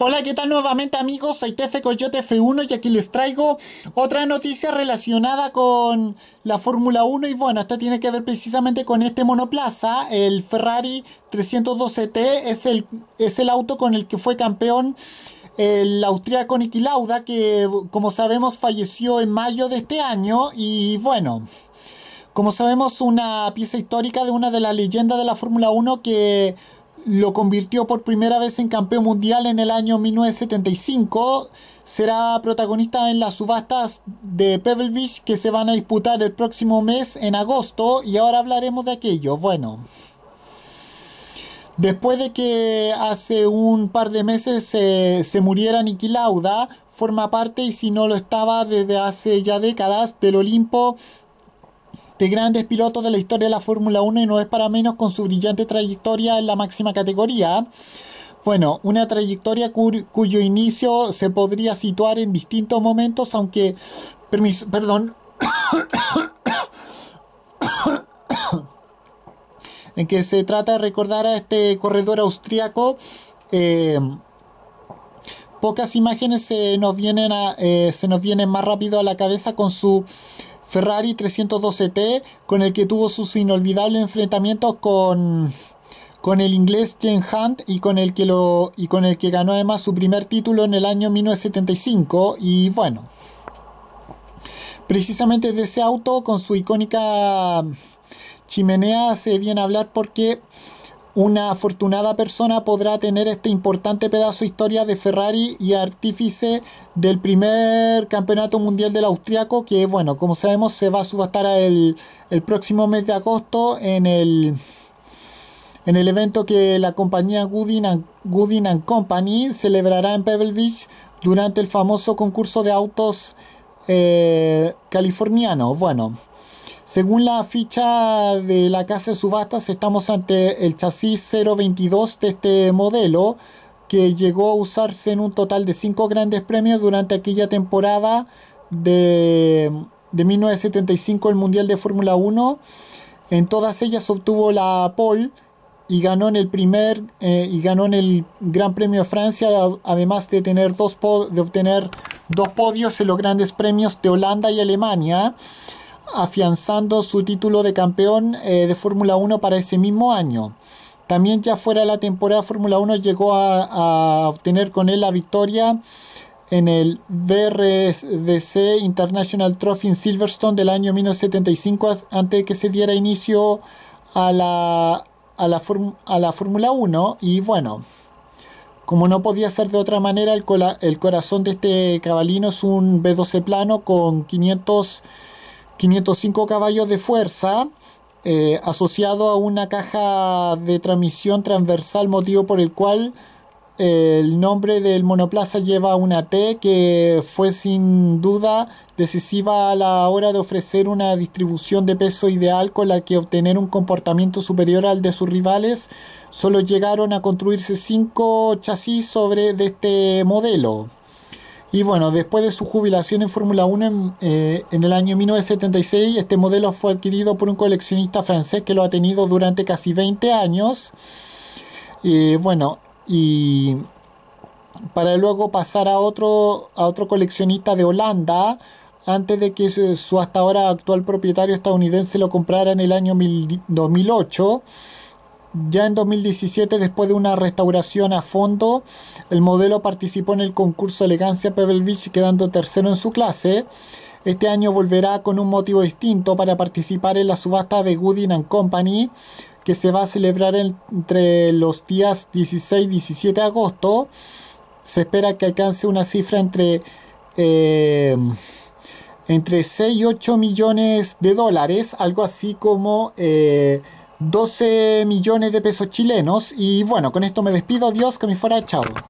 Hola, ¿qué tal nuevamente amigos? Soy Tefe Coyote F1 y aquí les traigo otra noticia relacionada con la Fórmula 1 y bueno, esta tiene que ver precisamente con este monoplaza, el Ferrari 312T, es el, es el auto con el que fue campeón el austriaco Niki Lauda que como sabemos falleció en mayo de este año y bueno... Como sabemos, una pieza histórica de una de las leyendas de la Fórmula 1 que lo convirtió por primera vez en campeón mundial en el año 1975. Será protagonista en las subastas de Pebble Beach que se van a disputar el próximo mes en agosto y ahora hablaremos de aquello. Bueno. Después de que hace un par de meses se, muriera Niki Lauda, forma parte, y si no lo estaba desde hace ya décadas, del Olimpo de grandes pilotos de la historia de la Fórmula 1 y no es para menos con su brillante trayectoria en la máxima categoría. Bueno, una trayectoria cuyo inicio se podría situar en distintos momentos, aunque... Permiso, perdón. en que se trata de recordar a este corredor austriaco. Eh, pocas imágenes se nos, vienen a, eh, se nos vienen más rápido a la cabeza con su Ferrari 312T, con el que tuvo sus inolvidables enfrentamientos con, con el inglés Jen Hunt y con, el que lo, y con el que ganó además su primer título en el año 1975. Y bueno, precisamente de ese auto, con su icónica chimenea, se viene a hablar porque una afortunada persona podrá tener este importante pedazo de historia de Ferrari y artífice del primer campeonato mundial del austriaco, que bueno, como sabemos se va a subastar el, próximo mes de agosto en el, en el evento que la compañía Goodin Company celebrará en Pebble Beach durante el famoso concurso de autos eh, californiano. Bueno. Según la ficha de la casa de subastas, estamos ante el chasis 022 de este modelo, que llegó a usarse en un total de cinco grandes premios durante aquella temporada de, 1975 el Mundial de Fórmula 1. En todas ellas obtuvo la pole y ganó en el primer eh, y ganó en el Gran Premio de Francia, además de, tener dos de obtener dos podios en los grandes premios de Holanda y Alemania afianzando su título de campeón eh, de Fórmula 1 para ese mismo año. También ya fuera la temporada Fórmula 1 llegó a, obtener con él la victoria en el BRDC International Trophy en Silverstone del año 1975 antes de que se diera inicio a la, a la, a la Fórmula 1 y bueno, como no podía ser de otra manera, el, el, corazón de este cabalino es un B12 plano con 500 505 caballos de fuerza, eh, asociado a una caja de transmisión transversal, motivo por el cual eh, el nombre del monoplaza lleva una T que fue sin duda decisiva a la hora de ofrecer una distribución de peso ideal con la que obtener un comportamiento superior al de sus rivales. Solo llegaron a construirse cinco chasis sobre de este modelo. Y bueno, después de su jubilación en Fórmula 1 eh, en, el año 1976, este modelo fue adquirido por un coleccionista francés que lo ha tenido durante casi 20 años. Y bueno, y para luego pasar a otro, a otro coleccionista de Holanda antes de que su, hasta ahora actual propietario estadounidense lo comprara en el año 2008. Ya en 2017, después de una restauración a fondo, el modelo participó en el concurso Elegancia Pebble Beach quedando tercero en su clase. Este año volverá con un motivo distinto para participar en la subasta de Gooding Company que se va a celebrar entre los días 16 y 17 de agosto. Se espera que alcance una cifra entre, eh, entre 6 y 8 millones de dólares, algo así como... Eh, 12 millones de pesos chilenos. Y bueno, con esto me despido. Adiós, que me fuera, chao.